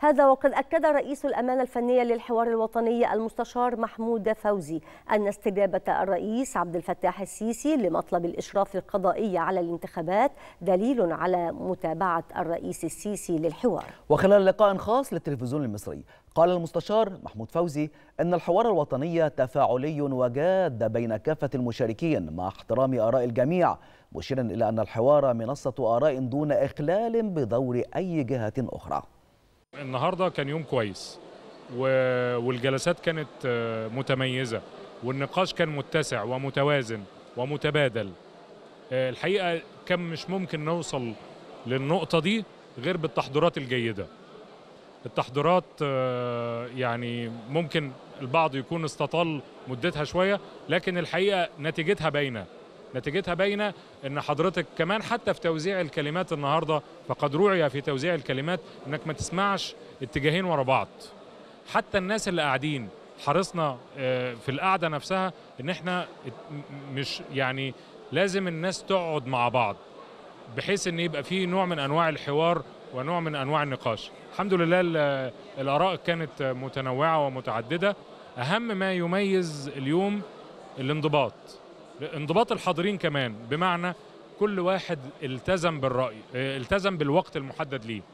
هذا وقد أكد رئيس الأمانة الفنية للحوار الوطني المستشار محمود فوزي أن استجابة الرئيس عبد الفتاح السيسي لمطلب الإشراف القضائي على الانتخابات دليل على متابعة الرئيس السيسي للحوار وخلال لقاء خاص للتلفزيون المصري قال المستشار محمود فوزي أن الحوار الوطني تفاعلي وجاد بين كافة المشاركين مع احترام آراء الجميع مشيرا إلى أن الحوار منصة آراء دون إخلال بدور أي جهة أخرى النهارده كان يوم كويس والجلسات كانت آه، متميزه والنقاش كان متسع ومتوازن ومتبادل آه، الحقيقه كان مش ممكن نوصل للنقطه دي غير بالتحضيرات الجيده التحضيرات آه، يعني ممكن البعض يكون استطال مدتها شويه لكن الحقيقه نتيجتها باينه نتيجتها باينه ان حضرتك كمان حتى في توزيع الكلمات النهارده فقد روعي في توزيع الكلمات انك ما تسمعش اتجاهين ورا بعض حتى الناس اللي قاعدين حرصنا آه، في القعده نفسها ان احنا مش يعني لازم الناس تقعد مع بعض بحيث ان يبقى فيه نوع من انواع الحوار ونوع من انواع النقاش الحمد لله الاراء كانت متنوعه ومتعدده اهم ما يميز اليوم الانضباط انضباط الحاضرين كمان بمعنى كل واحد التزم بالرأي التزم بالوقت المحدد ليه